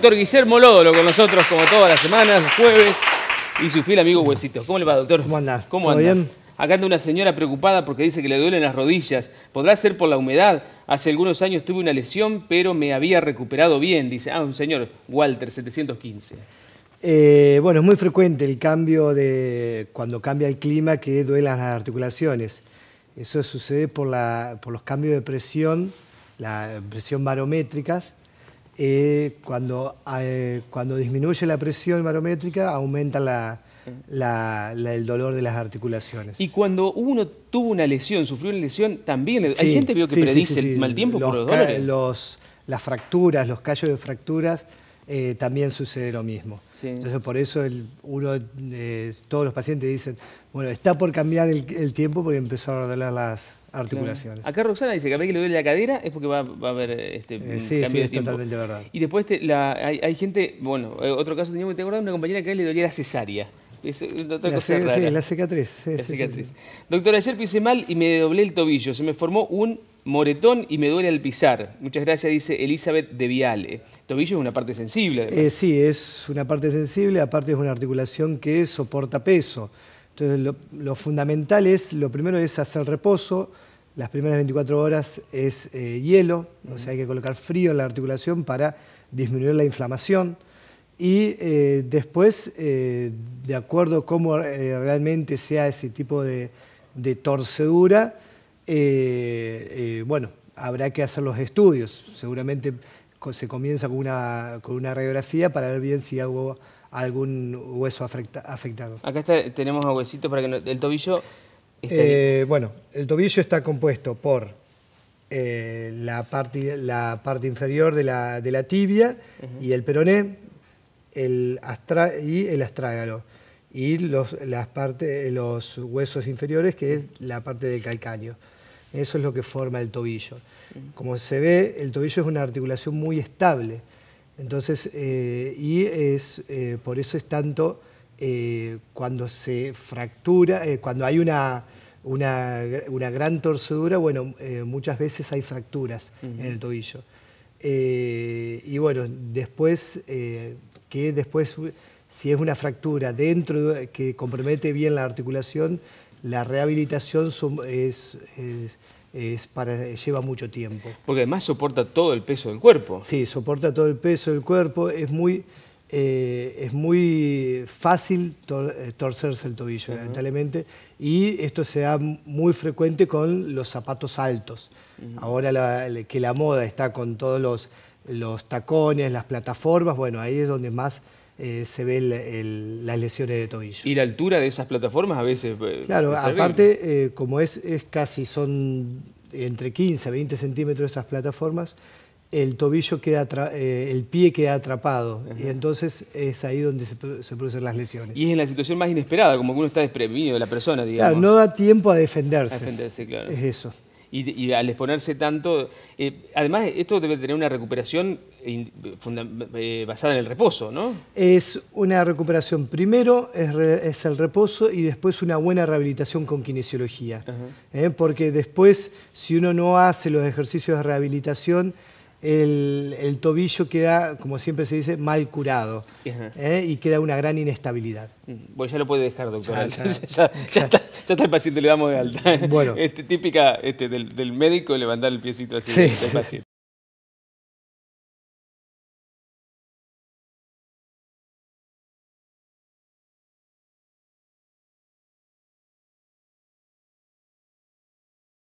Doctor Guillermo Lodolo con nosotros, como todas las semanas, jueves, y su fiel amigo Huesito. ¿Cómo le va, doctor? ¿Cómo anda? Acá anda una señora preocupada porque dice que le duelen las rodillas. ¿Podrá ser por la humedad? Hace algunos años tuve una lesión, pero me había recuperado bien, dice. Ah, un señor, Walter, 715. Eh, bueno, es muy frecuente el cambio de cuando cambia el clima que duelen las articulaciones. Eso sucede por, la, por los cambios de presión, la presión barométricas, eh, cuando, eh, cuando disminuye la presión barométrica, aumenta el dolor de las articulaciones. Y cuando uno tuvo una lesión, sufrió una lesión, también... hay gente que predice el mal tiempo por los dolores. Los, las fracturas, los callos de fracturas, eh, también sucede lo mismo. Entonces por eso uno, todos los pacientes dicen, bueno, está por cambiar el, tiempo porque empezó a doler las, articulaciones. Acá Roxana dice que a ver que le duele la cadera es porque va, a haber este, eh, cambio de es verdad. Y después este, la, hay, gente, bueno, eh, otro caso teníamos que de una compañera que a le dolía la cesárea. Eh, la la cicatriz. Doctor, ayer pisé mal y me doblé el tobillo. Se me formó un moretón y me duele al pisar. Muchas gracias, dice Elizabeth de Viale. Tobillo es una parte sensible. sí, es una parte sensible. Aparte es una articulación que soporta peso. Entonces, lo, fundamental es, lo primero es hacer reposo, las primeras 24 horas es eh, hielo, o sea, hay que colocar frío en la articulación para disminuir la inflamación. Y eh, después, eh, de acuerdo a cómo realmente sea ese tipo de, torcedura, bueno, habrá que hacer los estudios. Seguramente se comienza con una, con una radiografía para ver bien si hago algún hueso afectado. Acá tenemos un huesito para que el tobillo... Eh, bueno, el tobillo está compuesto por eh, la, parte, la parte inferior de la, tibia y el peroné el y el astrágalo y los, las partes, los huesos inferiores que es la parte del calcáneo. Eso es lo que forma el tobillo. Como se ve, el tobillo es una articulación muy estable. Entonces, eh, y es, eh, por eso es tanto eh, cuando se fractura, cuando hay una, una, gran torcedura, bueno, muchas veces hay fracturas en el tobillo. y bueno, después, que después, si es una fractura dentro que compromete bien la articulación, la rehabilitación es para, lleva mucho tiempo. Porque además soporta todo el peso del cuerpo. Sí, soporta todo el peso del cuerpo, es muy, eh, es muy fácil eh, torcerse el tobillo, y esto se da muy frecuente con los zapatos altos. Ahora que la moda está con todos los, los tacones, las plataformas, bueno, ahí es donde más eh, se ven las lesiones de tobillo. Y la altura de esas plataformas a veces... Eh, claro, aparte, eh, como es, es casi, son entre 15 a 20 centímetros esas plataformas, el tobillo queda, el pie queda atrapado y entonces es ahí donde se, producen las lesiones. Y es en la situación más inesperada, como que uno está desprevenido la persona, digamos. Claro, no da tiempo a defenderse. defenderse, claro. Es eso y, al exponerse tanto, eh, además esto debe tener una recuperación eh, basada en el reposo, ¿no? Es una recuperación, primero es, el reposo y después una buena rehabilitación con kinesiología, ¿eh? porque después si uno no hace los ejercicios de rehabilitación, el, tobillo queda, como siempre se dice, mal curado ¿eh? y queda una gran inestabilidad. Mm, bueno, ya lo puede dejar, doctor. Ya, está, el paciente, le damos de alta. Bueno. Este, típica este, del, del, médico levantar el piecito así sí. paciente.